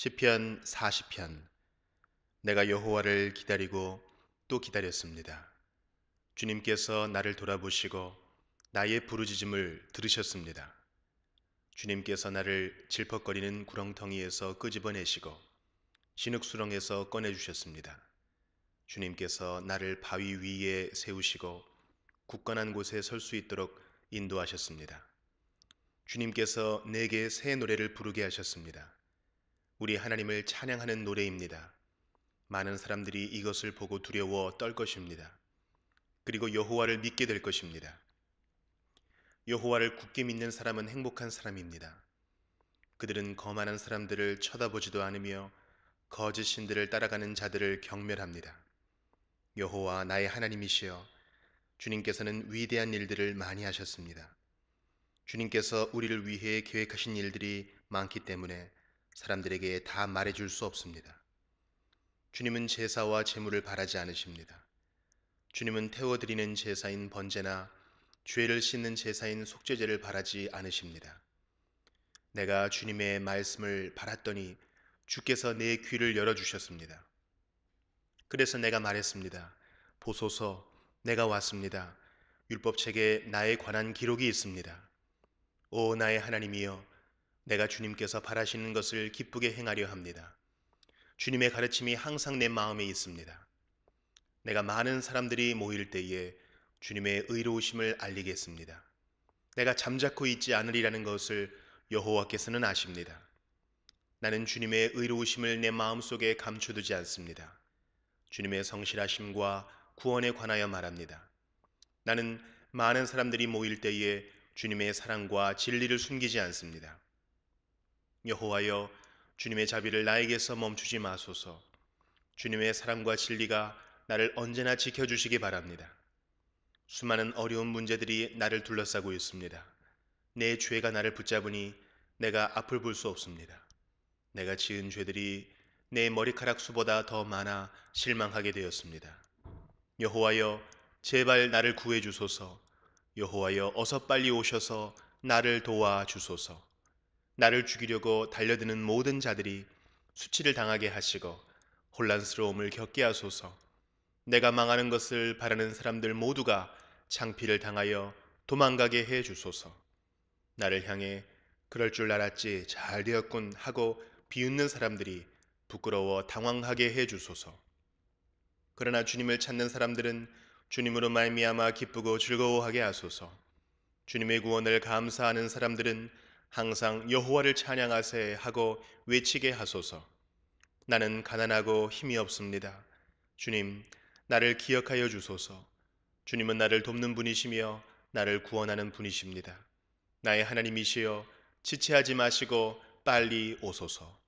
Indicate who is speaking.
Speaker 1: 시편 40편 내가 여호와를 기다리고 또 기다렸습니다. 주님께서 나를 돌아보시고 나의 부르짖음을 들으셨습니다. 주님께서 나를 질퍽거리는 구렁텅이에서 끄집어내시고 진흙수렁에서 꺼내주셨습니다. 주님께서 나를 바위 위에 세우시고 굳건한 곳에 설 수 있도록 인도하셨습니다. 주님께서 내게 새 노래를 부르게 하셨습니다. 우리 하나님을 찬양하는 노래입니다. 많은 사람들이 이것을 보고 두려워 떨 것입니다. 그리고 여호와를 믿게 될 것입니다. 여호와를 굳게 믿는 사람은 행복한 사람입니다. 그들은 거만한 사람들을 쳐다보지도 않으며 거짓 신들을 따라가는 자들을 경멸합니다. 여호와 나의 하나님이시여 주님께서는 위대한 일들을 많이 하셨습니다. 주님께서 우리를 위해 계획하신 일들이 많기 때문에 사람들에게 다 말해줄 수 없습니다. 주님은 제사와 제물을 바라지 않으십니다. 주님은 태워드리는 제사인 번제나 죄를 씻는 제사인 속죄제를 바라지 않으십니다. 내가 주님의 말씀을 바랐더니 주께서 내 귀를 열어주셨습니다. 그래서 내가 말했습니다. 보소서 내가 왔습니다. 율법책에 나에 관한 기록이 있습니다. 오 나의 하나님이여 내가 주님께서 바라시는 것을 기쁘게 행하려 합니다. 주님의 가르침이 항상 내 마음에 있습니다. 내가 많은 사람들이 모일 때에 주님의 의로우심을 알리겠습니다. 내가 잠자코 있지 않으리라는 것을 여호와께서는 아십니다. 나는 주님의 의로우심을 내 마음속에 감춰두지 않습니다. 주님의 성실하심과 구원에 관하여 말합니다. 나는 많은 사람들이 모일 때에 주님의 사랑과 진리를 숨기지 않습니다. 여호와여 주님의 자비를 나에게서 멈추지 마소서. 주님의 사랑과 진리가 나를 언제나 지켜주시기 바랍니다. 수많은 어려운 문제들이 나를 둘러싸고 있습니다. 내 죄가 나를 붙잡으니 내가 앞을 볼 수 없습니다. 내가 지은 죄들이 내 머리카락 수보다 더 많아 실망하게 되었습니다. 여호와여 제발 나를 구해 주소서. 여호와여 어서 빨리 오셔서 나를 도와 주소서. 나를 죽이려고 달려드는 모든 자들이 수치를 당하게 하시고 혼란스러움을 겪게 하소서. 내가 망하는 것을 바라는 사람들 모두가 창피를 당하여 도망가게 해 주소서. 나를 향해 그럴 줄 알았지 잘 되었군 하고 비웃는 사람들이 부끄러워 당황하게 해 주소서. 그러나 주님을 찾는 사람들은 주님으로 말미암아 기쁘고 즐거워하게 하소서. 주님의 구원을 감사하는 사람들은 항상 여호와를 찬양하세 하고 외치게 하소서. 나는 가난하고 힘이 없습니다. 주님, 나를 기억하여 주소서. 주님은 나를 돕는 분이시며 나를 구원하는 분이십니다. 나의 하나님이시여 지체하지 마시고 빨리 오소서.